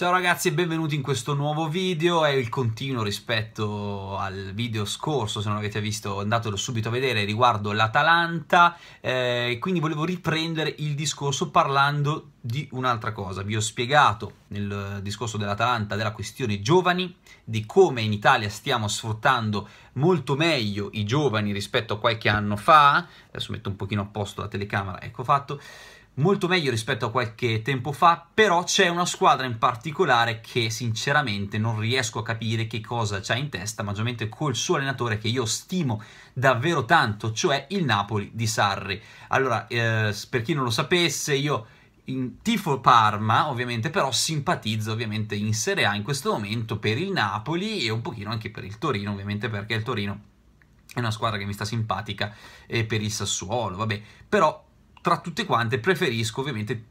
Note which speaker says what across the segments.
Speaker 1: Ciao ragazzi e benvenuti in questo nuovo video, è il continuo rispetto al video scorso, se non l'avete visto andatelo subito a vedere riguardo l'Atalanta, eh, quindi volevo riprendere il discorso parlando di un'altra cosa, vi ho spiegato nel discorso dell'Atalanta della questione giovani, di come in Italia stiamo sfruttando molto meglio i giovani rispetto a qualche anno fa, adesso metto un pochino a posto la telecamera, ecco fatto, molto meglio rispetto a qualche tempo fa, però c'è una squadra in particolare che sinceramente non riesco a capire che cosa c'ha in testa, maggiormente col suo allenatore che io stimo davvero tanto, cioè il Napoli di Sarri. Allora, eh, per chi non lo sapesse, io in tifo Parma, ovviamente, però simpatizzo ovviamente in Serie A in questo momento per il Napoli e un pochino anche per il Torino, ovviamente perché il Torino è una squadra che mi sta simpatica e eh, per il Sassuolo, vabbè, però tra tutte quante preferisco ovviamente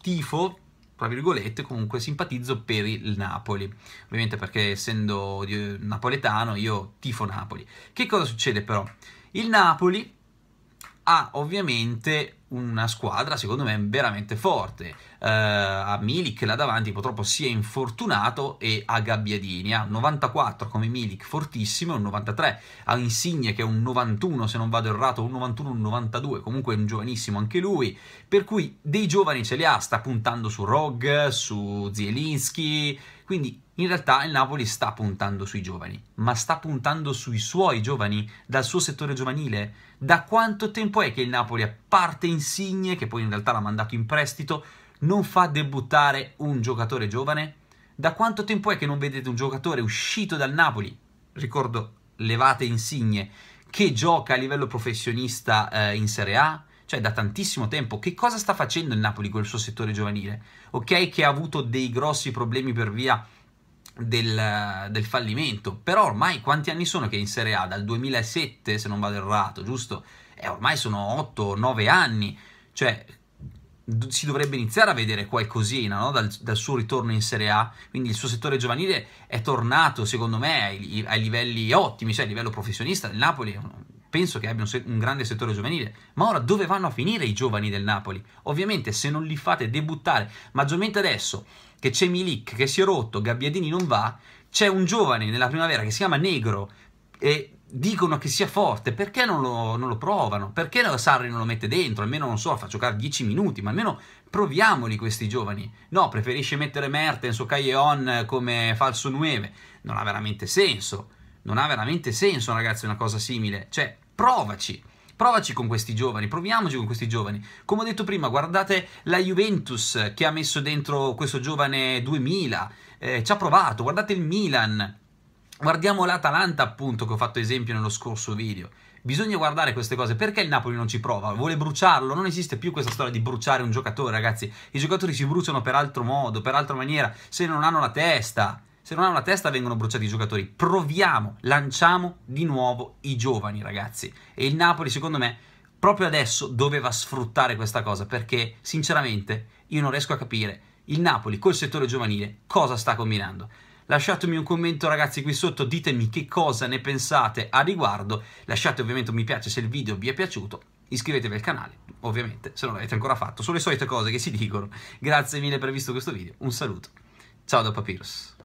Speaker 1: tifo tra virgolette, comunque simpatizzo per il Napoli, ovviamente perché essendo napoletano io tifo Napoli. Che cosa succede però? Il Napoli ha ovviamente una squadra secondo me veramente forte uh, a Milik là davanti purtroppo si è infortunato e a Gabbiadini ha un 94 come Milik fortissimo un 93 a Insigne che è un 91 se non vado errato un 91 un 92 comunque è un giovanissimo anche lui per cui dei giovani ce li ha sta puntando su Rog su Zielinski quindi in realtà il Napoli sta puntando sui giovani, ma sta puntando sui suoi giovani, dal suo settore giovanile. Da quanto tempo è che il Napoli è parte in Insigne, che poi in realtà l'ha mandato in prestito, non fa debuttare un giocatore giovane? Da quanto tempo è che non vedete un giocatore uscito dal Napoli, ricordo levate Insigne, che gioca a livello professionista eh, in Serie A? Cioè da tantissimo tempo, che cosa sta facendo il Napoli col suo settore giovanile? Ok che ha avuto dei grossi problemi per via del, del, fallimento. Però ormai quanti anni sono che è in Serie A? Dal 2007, se non vado errato, giusto? eh, ormai sono 8-9 anni, cioè si dovrebbe iniziare a vedere qualcosina no? dal, dal, suo ritorno in Serie A, quindi il suo settore giovanile è tornato secondo me ai, ai livelli ottimi, cioè a livello professionista del Napoli, penso che abbia un, un, grande settore giovanile, ma ora dove vanno a finire i giovani del Napoli? Ovviamente se non li fate debuttare, maggiormente adesso che c'è Milik che si è rotto, Gabbiadini non va, c'è un giovane nella primavera che si chiama Negro e dicono che sia forte, perché non lo, non lo provano? Perché Sarri non lo mette dentro? Almeno, non so, fa giocare 10 minuti, ma almeno proviamoli questi giovani. No, preferisce mettere Mertens o Caglion come falso 9. Non ha veramente senso. Non ha veramente senso, ragazzi, una cosa simile. Cioè, provaci. Provaci con questi giovani, proviamoci con questi giovani. Come ho detto prima, guardate la Juventus che ha messo dentro questo giovane 2000, eh, ci ha provato, guardate il Milan, Guardiamo l'Atalanta, appunto, che ho fatto esempio nello scorso video. Bisogna guardare queste cose. Perché il Napoli non ci prova? Vuole bruciarlo? Non esiste più questa storia di bruciare un giocatore, ragazzi. I giocatori si bruciano per altro modo, per altra maniera, se non hanno la testa. Se non hanno la testa vengono bruciati i giocatori. Proviamo, lanciamo di nuovo i giovani, ragazzi. E il Napoli, secondo me, proprio adesso doveva sfruttare questa cosa, perché sinceramente io non riesco a capire il Napoli col settore giovanile cosa sta combinando. Lasciatemi un commento ragazzi qui sotto, ditemi che cosa ne pensate a riguardo, lasciate ovviamente un mi piace se il video vi è piaciuto, iscrivetevi al canale, ovviamente, se non l'avete ancora fatto, sono le solite cose che si dicono. Grazie mille per aver visto questo video, un saluto, ciao da Papyrus.